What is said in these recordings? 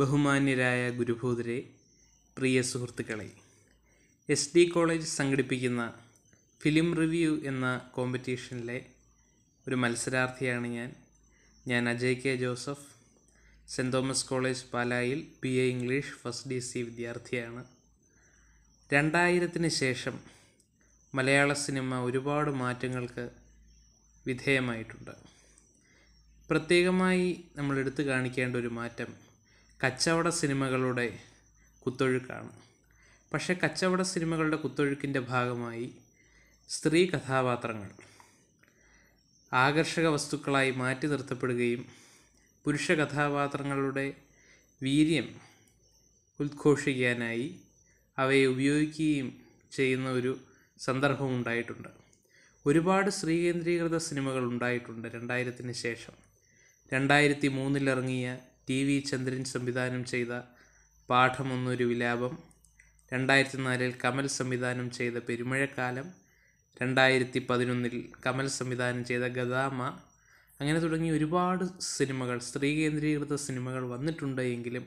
ബഹുമാന്യരായ ഗുരുഭൂതരെ പ്രിയ സുഹൃത്തുക്കളെ എസ് ഡി കോളേജ് സംഘടിപ്പിക്കുന്ന ഫിലിം റിവ്യൂ എന്ന കോമ്പറ്റീഷനിലെ ഒരു മത്സരാർത്ഥിയാണ് ഞാൻ ഞാൻ Ajay K Joseph saint Thomas college പാലായിൽ B A English first D C വിദ്യാർത്ഥിയാണ് രണ്ടായിരത്തിന് ശേഷം മലയാള സിനിമ ഒരുപാട് മാറ്റങ്ങൾക്ക് വിധേയമായിട്ടുണ്ട് പ്രത്യേകമായി നമ്മൾ എടുത്തു കാണിക്കേണ്ട ഒരു മാറ്റം കച്ചവട സിനിമകളുടെ കുത്തൊഴുക്കാണ് പക്ഷേ കച്ചവട സിനിമകളുടെ കുത്തൊഴുക്കിൻ്റെ ഭാഗമായി സ്ത്രീ കഥാപാത്രങ്ങൾ ആകർഷക വസ്തുക്കളായി മാറ്റി നിർത്തപ്പെടുകയും പുരുഷ കഥാപാത്രങ്ങളുടെ വീര്യം ഉദ്ഘോഷിക്കാനായി അവയെ ഉപയോഗിക്കുകയും ചെയ്യുന്ന ഒരു സന്ദർഭം ഉണ്ടായിട്ടുണ്ട് ഒരുപാട് സ്ത്രീ കേന്ദ്രീകൃത സിനിമകൾ ഉണ്ടായിട്ടുണ്ട് രണ്ടായിരത്തിന് ശേഷം രണ്ടായിരത്തി മൂന്നിലിറങ്ങിയ ടി വി ചന്ദ്രൻ സംവിധാനം ചെയ്ത പാഠമൊന്നൊരു വിലാപം രണ്ടായിരത്തി നാലിൽ കമൽ സംവിധാനം ചെയ്ത പെരുമഴക്കാലം രണ്ടായിരത്തി പതിനൊന്നിൽ കമൽ സംവിധാനം ചെയ്ത ഗദാമ അങ്ങനെ തുടങ്ങി ഒരുപാട് സിനിമകൾ സ്ത്രീ കേന്ദ്രീകൃത സിനിമകൾ വന്നിട്ടുണ്ട് എങ്കിലും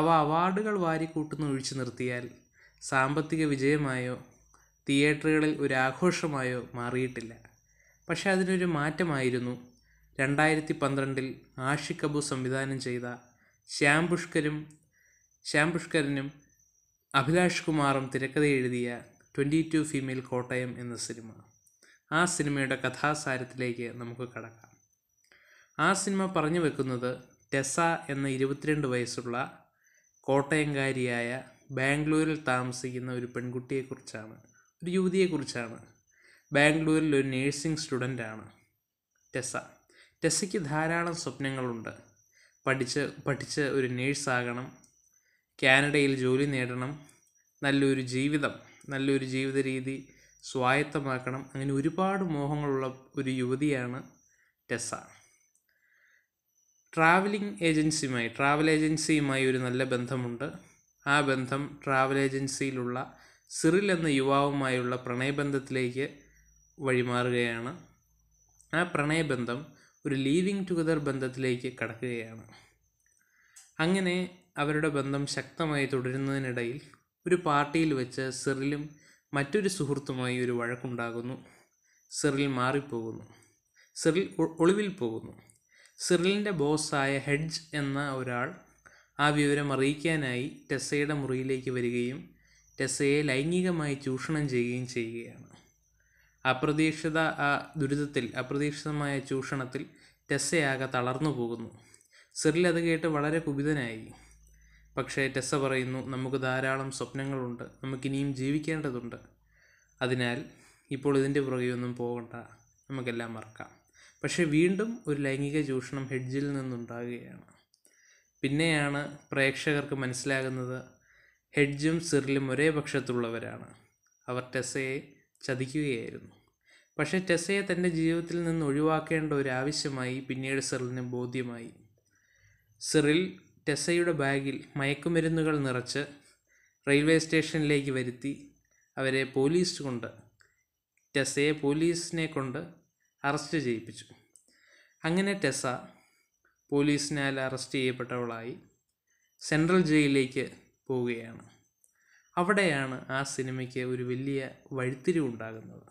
അവ അവാർഡുകൾ വാരിക്കൂട്ടുന്ന ഒഴിച്ചു നിർത്തിയാൽ സാമ്പത്തിക വിജയമായോ തിയേറ്ററുകളിൽ ഒരു ആഘോഷമായോ മാറിയിട്ടില്ല പക്ഷേ അതിനൊരു മാറ്റമായിരുന്നു രണ്ടായിരത്തി പന്ത്രണ്ടിൽ ആഷി കപൂർ സംവിധാനം ചെയ്ത ശ്യാം പുഷ്കരും ശ്യാം പുഷ്കരനും അഭിലാഷ് കുമാറും തിരക്കഥ എഴുതിയ ട്വൻറ്റി ടു ഫീമെയിൽ കോട്ടയം എന്ന സിനിമ ആ സിനിമയുടെ കഥാസാരത്തിലേക്ക് നമുക്ക് കടക്കാം ആ സിനിമ പറഞ്ഞു വെക്കുന്നത് ടെസ എന്ന ഇരുപത്തിരണ്ട് വയസ്സുള്ള കോട്ടയംകാരിയായ ബാംഗ്ലൂരിൽ താമസിക്കുന്ന ഒരു പെൺകുട്ടിയെക്കുറിച്ചാണ് ഒരു യുവതിയെക്കുറിച്ചാണ് ബാംഗ്ലൂരിൽ ഒരു നേഴ്സിംഗ് സ്റ്റുഡൻ്റാണ് ടെസ ടെസ്സിക്ക് ധാരാളം സ്വപ്നങ്ങളുണ്ട് പഠിച്ച് പഠിച്ച് ഒരു നേഴ്സാകണം കാനഡയിൽ ജോലി നേടണം നല്ലൊരു ജീവിതം നല്ലൊരു ജീവിത രീതി സ്വായത്തമാക്കണം അങ്ങനെ ഒരുപാട് മോഹങ്ങളുള്ള ഒരു യുവതിയാണ് ടെസ ട്രാവലിംഗ് ഏജൻസിയുമായി ട്രാവൽ ഏജൻസിയുമായി ഒരു നല്ല ബന്ധമുണ്ട് ആ ബന്ധം ട്രാവൽ ഏജൻസിയിലുള്ള സിറിൽ എന്ന യുവാവുമായുള്ള പ്രണയബന്ധത്തിലേക്ക് വഴിമാറുകയാണ് ആ പ്രണയബന്ധം ഒരു ലീവിങ് ടുഗദർ ബന്ധത്തിലേക്ക് കടക്കുകയാണ് അങ്ങനെ അവരുടെ ബന്ധം ശക്തമായി തുടരുന്നതിനിടയിൽ ഒരു പാർട്ടിയിൽ വെച്ച് സിറിലും മറ്റൊരു സുഹൃത്തുമായി ഒരു വഴക്കുണ്ടാകുന്നു സിറിൽ മാറിപ്പോകുന്നു സിറിൽ ഒളിവിൽ പോകുന്നു സിറിലിൻ്റെ ബോസായ ഹെഡ്ജ് എന്ന ഒരാൾ ആ വിവരം അറിയിക്കാനായി ടെസ്സയുടെ മുറിയിലേക്ക് വരികയും ടെസ്സയെ ലൈംഗികമായി ചൂഷണം ചെയ്യുകയും ചെയ്യുകയാണ് അപ്രതീക്ഷിത ആ ദുരിതത്തിൽ അപ്രതീക്ഷിതമായ ചൂഷണത്തിൽ ടെസ്സയാകെ തളർന്നു പോകുന്നു സിറിൽ അത് കേട്ട് വളരെ കുപിതനായി പക്ഷേ ടെസ്സ പറയുന്നു നമുക്ക് ധാരാളം സ്വപ്നങ്ങളുണ്ട് നമുക്കിനിയും ജീവിക്കേണ്ടതുണ്ട് അതിനാൽ ഇപ്പോൾ ഇതിൻ്റെ പുറകെയൊന്നും പോകണ്ട നമുക്കെല്ലാം മറക്കാം പക്ഷേ വീണ്ടും ഒരു ലൈംഗിക ചൂഷണം ഹെഡ്ജിൽ നിന്നുണ്ടാകുകയാണ് പിന്നെയാണ് പ്രേക്ഷകർക്ക് മനസ്സിലാകുന്നത് ഹെഡ്ജും സിറിലും ഒരേ പക്ഷത്തുള്ളവരാണ് അവർ ടെസ്സയെ ചതിക്കുകയായിരുന്നു പക്ഷേ ടെസയെ തൻ്റെ ജീവിതത്തിൽ നിന്ന് ഒഴിവാക്കേണ്ട ഒരു ആവശ്യമായി പിന്നീട് സെറിലിന് ബോധ്യമായി സെറിൽ ടെസയുടെ ബാഗിൽ മയക്കുമരുന്നുകൾ നിറച്ച് റെയിൽവേ സ്റ്റേഷനിലേക്ക് വരുത്തി അവരെ പോലീസ് കൊണ്ട് ടെസയെ പോലീസിനെ കൊണ്ട് അറസ്റ്റ് ചെയ്യിപ്പിച്ചു അങ്ങനെ ടെസ പോലീസിനാൽ അറസ്റ്റ് ചെയ്യപ്പെട്ടവളായി സെൻട്രൽ ജയിലിലേക്ക് പോവുകയാണ് അവിടെയാണ് ആ സിനിമയ്ക്ക് ഒരു വലിയ വഴിത്തിരിവുണ്ടാകുന്നത്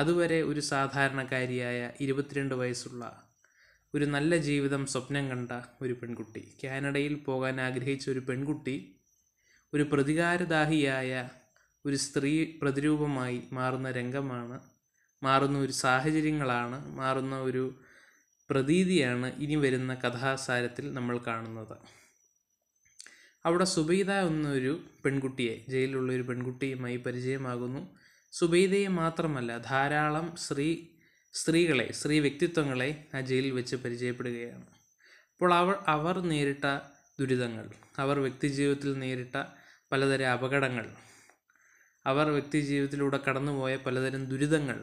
അതുവരെ ഒരു സാധാരണക്കാരിയായ ഇരുപത്തിരണ്ട് വയസ്സുള്ള ഒരു നല്ല ജീവിതം സ്വപ്നം കണ്ട ഒരു പെൺകുട്ടി കാനഡയിൽ പോകാൻ ആഗ്രഹിച്ച ഒരു പെൺകുട്ടി ഒരു പ്രതികാരദാഹിയായ ഒരു സ്ത്രീ പ്രതിരൂപമായി മാറുന്ന രംഗമാണ് മാറുന്ന ഒരു സാഹചര്യങ്ങളാണ് മാറുന്ന ഒരു പ്രതീതിയാണ് ഇനി വരുന്ന കഥാസാരത്തിൽ നമ്മൾ കാണുന്നത് അവിടെ സുബൈദ എന്നൊരു പെൺകുട്ടിയെ ജയിലിലുള്ള ഒരു പെൺകുട്ടിയുമായി പരിചയമാകുന്നു സുബൈദയെ മാത്രമല്ല ധാരാളം സ്ത്രീ സ്ത്രീകളെ സ്ത്രീ വ്യക്തിത്വങ്ങളെ ആ ജയിലിൽ വെച്ച് പരിചയപ്പെടുകയാണ് അപ്പോൾ അവർ അവർ നേരിട്ട ദുരിതങ്ങൾ അവർ വ്യക്തിജീവിതത്തിൽ നേരിട്ട പലതരം അപകടങ്ങൾ അവർ വ്യക്തിജീവിതത്തിലൂടെ കടന്നുപോയ പലതരം ദുരിതങ്ങൾ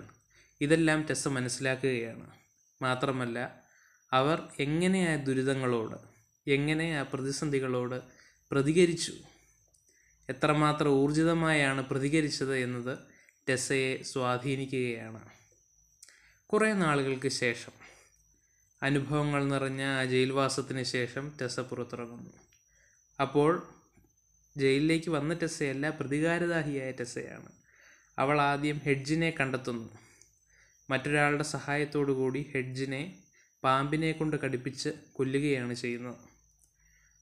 ഇതെല്ലാം ടെസ്സ മനസ്സിലാക്കുകയാണ് മാത്രമല്ല അവർ എങ്ങനെ ആ ദുരിതങ്ങളോട് എങ്ങനെ ആ പ്രതിസന്ധികളോട് പ്രതികരിച്ചു എത്രമാത്രം ഊർജിതമായാണ് പ്രതികരിച്ചത് എന്നത് ടെസയെ സ്വാധീനിക്കുകയാണ് കുറേ നാളുകൾക്ക് ശേഷം അനുഭവങ്ങൾ നിറഞ്ഞ ജയിൽവാസത്തിന് ശേഷം ടെസ പുറത്തിറങ്ങുന്നു അപ്പോൾ ജയിലിലേക്ക് വന്ന ടെസയല്ല പ്രതികാരദാഹിയായ ടെസയാണ് അവൾ ആദ്യം ഹെഡ്ജിനെ കണ്ടെത്തുന്നു മറ്റൊരാളുടെ സഹായത്തോടു കൂടി ഹെഡ്ജിനെ പാമ്പിനെ കൊണ്ട് കടിപ്പിച്ച് കൊല്ലുകയാണ് ചെയ്യുന്നത്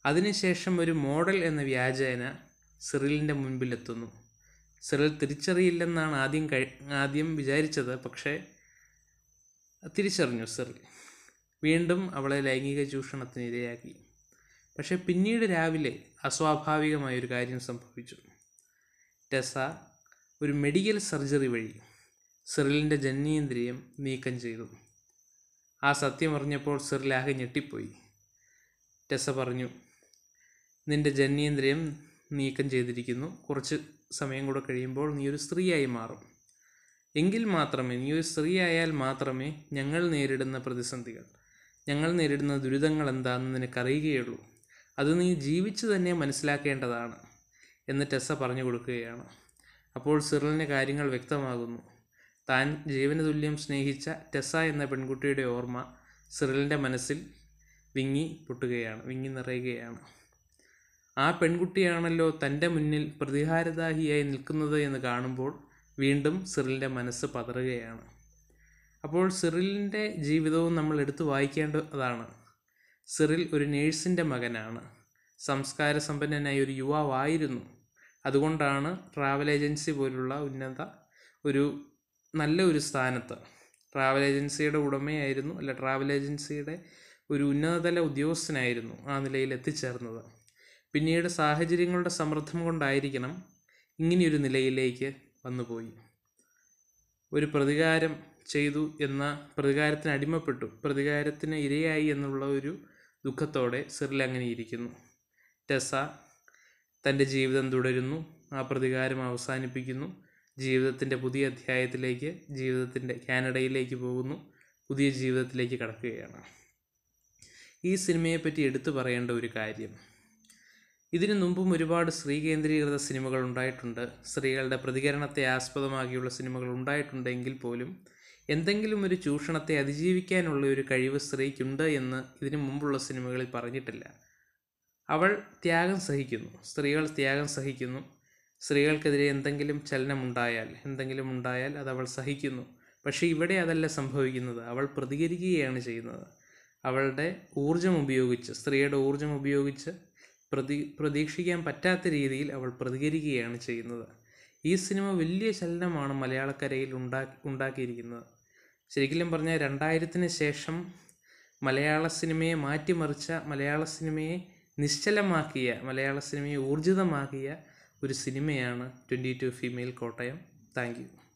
അതിനുശേഷം ഒരു മോഡൽ എന്ന വ്യാജേന സിറിലിൻ്റെ മുൻപിലെത്തുന്നു സിറൽ തിരിച്ചറിയില്ലെന്നാണ് ആദ്യം കഴി ആദ്യം വിചാരിച്ചത് പക്ഷേ തിരിച്ചറിഞ്ഞു സിറൽ വീണ്ടും അവളെ ലൈംഗിക ചൂഷണത്തിന് ഇരയാക്കി പക്ഷേ പിന്നീട് രാവിലെ അസ്വാഭാവികമായൊരു കാര്യം സംഭവിച്ചു ടെസ ഒരു മെഡിക്കൽ സർജറി വഴി സിറിലിൻ്റെ ജനനേന്ദ്രിയം നീക്കം ചെയ്തു ആ സത്യം അറിഞ്ഞപ്പോൾ ആകെ ഞെട്ടിപ്പോയി ടെസ പറഞ്ഞു നിൻ്റെ ജനനേന്ദ്രിയം നീക്കം ചെയ്തിരിക്കുന്നു കുറച്ച് സമയം കൂടെ കഴിയുമ്പോൾ നീ ഒരു സ്ത്രീയായി മാറും എങ്കിൽ മാത്രമേ നീ ഒരു സ്ത്രീ ആയാൽ മാത്രമേ ഞങ്ങൾ നേരിടുന്ന പ്രതിസന്ധികൾ ഞങ്ങൾ നേരിടുന്ന ദുരിതങ്ങൾ എന്താണെന്ന് നിനക്കറിയുകയുള്ളൂ അത് നീ ജീവിച്ചു തന്നെ മനസ്സിലാക്കേണ്ടതാണ് എന്ന് ടെസ്സ പറഞ്ഞു കൊടുക്കുകയാണ് അപ്പോൾ സിറിലിന് കാര്യങ്ങൾ വ്യക്തമാകുന്നു താൻ ജീവന തുല്യം സ്നേഹിച്ച ടെസ്സ എന്ന പെൺകുട്ടിയുടെ ഓർമ്മ സിറിലിൻ്റെ മനസ്സിൽ വിങ്ങി പൊട്ടുകയാണ് വിങ്ങി നിറയുകയാണ് ആ പെൺകുട്ടിയാണല്ലോ തൻ്റെ മുന്നിൽ പ്രതിഹാരദാഹിയായി നിൽക്കുന്നത് എന്ന് കാണുമ്പോൾ വീണ്ടും സിറിലിൻ്റെ മനസ്സ് പതറുകയാണ് അപ്പോൾ സിറിലിൻ്റെ ജീവിതവും നമ്മൾ എടുത്തു വായിക്കേണ്ടതാണ് സിറിൽ ഒരു നേഴ്സിൻ്റെ മകനാണ് സംസ്കാര സമ്പന്നനായ ഒരു യുവാവായിരുന്നു അതുകൊണ്ടാണ് ട്രാവൽ ഏജൻസി പോലുള്ള ഉന്നത ഒരു നല്ല ഒരു സ്ഥാനത്ത് ട്രാവൽ ഏജൻസിയുടെ ഉടമയായിരുന്നു അല്ല ട്രാവൽ ഏജൻസിയുടെ ഒരു ഉന്നതതല ഉദ്യോഗസ്ഥനായിരുന്നു ആ നിലയിൽ എത്തിച്ചേർന്നത് പിന്നീട് സാഹചര്യങ്ങളുടെ സമ്മർദ്ദം കൊണ്ടായിരിക്കണം ഇങ്ങനെയൊരു നിലയിലേക്ക് വന്നുപോയി ഒരു പ്രതികാരം ചെയ്തു എന്ന പ്രതികാരത്തിന് അടിമപ്പെട്ടു പ്രതികാരത്തിന് ഇരയായി എന്നുള്ള ഒരു ദുഃഖത്തോടെ സിറിൽ അങ്ങനെ ഇരിക്കുന്നു ടെസ തൻ്റെ ജീവിതം തുടരുന്നു ആ പ്രതികാരം അവസാനിപ്പിക്കുന്നു ജീവിതത്തിൻ്റെ പുതിയ അധ്യായത്തിലേക്ക് ജീവിതത്തിൻ്റെ കാനഡയിലേക്ക് പോകുന്നു പുതിയ ജീവിതത്തിലേക്ക് കടക്കുകയാണ് ഈ സിനിമയെപ്പറ്റി എടുത്തു പറയേണ്ട ഒരു കാര്യം ഇതിനു മുമ്പും ഒരുപാട് സ്ത്രീ കേന്ദ്രീകൃത സിനിമകൾ ഉണ്ടായിട്ടുണ്ട് സ്ത്രീകളുടെ പ്രതികരണത്തെ ആസ്പദമാക്കിയുള്ള സിനിമകൾ ഉണ്ടായിട്ടുണ്ടെങ്കിൽ പോലും എന്തെങ്കിലും ഒരു ചൂഷണത്തെ അതിജീവിക്കാനുള്ള ഒരു കഴിവ് സ്ത്രീക്കുണ്ട് എന്ന് ഇതിനു മുമ്പുള്ള സിനിമകളിൽ പറഞ്ഞിട്ടില്ല അവൾ ത്യാഗം സഹിക്കുന്നു സ്ത്രീകൾ ത്യാഗം സഹിക്കുന്നു സ്ത്രീകൾക്കെതിരെ എന്തെങ്കിലും ചലനമുണ്ടായാൽ എന്തെങ്കിലും ഉണ്ടായാൽ അത് അവൾ സഹിക്കുന്നു പക്ഷേ ഇവിടെ അതല്ല സംഭവിക്കുന്നത് അവൾ പ്രതികരിക്കുകയാണ് ചെയ്യുന്നത് അവളുടെ ഊർജം ഉപയോഗിച്ച് സ്ത്രീയുടെ ഊർജം ഉപയോഗിച്ച് പ്രതി പ്രതീക്ഷിക്കാൻ പറ്റാത്ത രീതിയിൽ അവൾ പ്രതികരിക്കുകയാണ് ചെയ്യുന്നത് ഈ സിനിമ വലിയ ചലനമാണ് മലയാളക്കരയിൽ ഉണ്ടാ ഉണ്ടാക്കിയിരിക്കുന്നത് ശരിക്കും പറഞ്ഞാൽ രണ്ടായിരത്തിന് ശേഷം മലയാള സിനിമയെ മാറ്റിമറിച്ച മലയാള സിനിമയെ നിശ്ചലമാക്കിയ മലയാള സിനിമയെ ഊർജിതമാക്കിയ ഒരു സിനിമയാണ് twenty two female Kottayam thank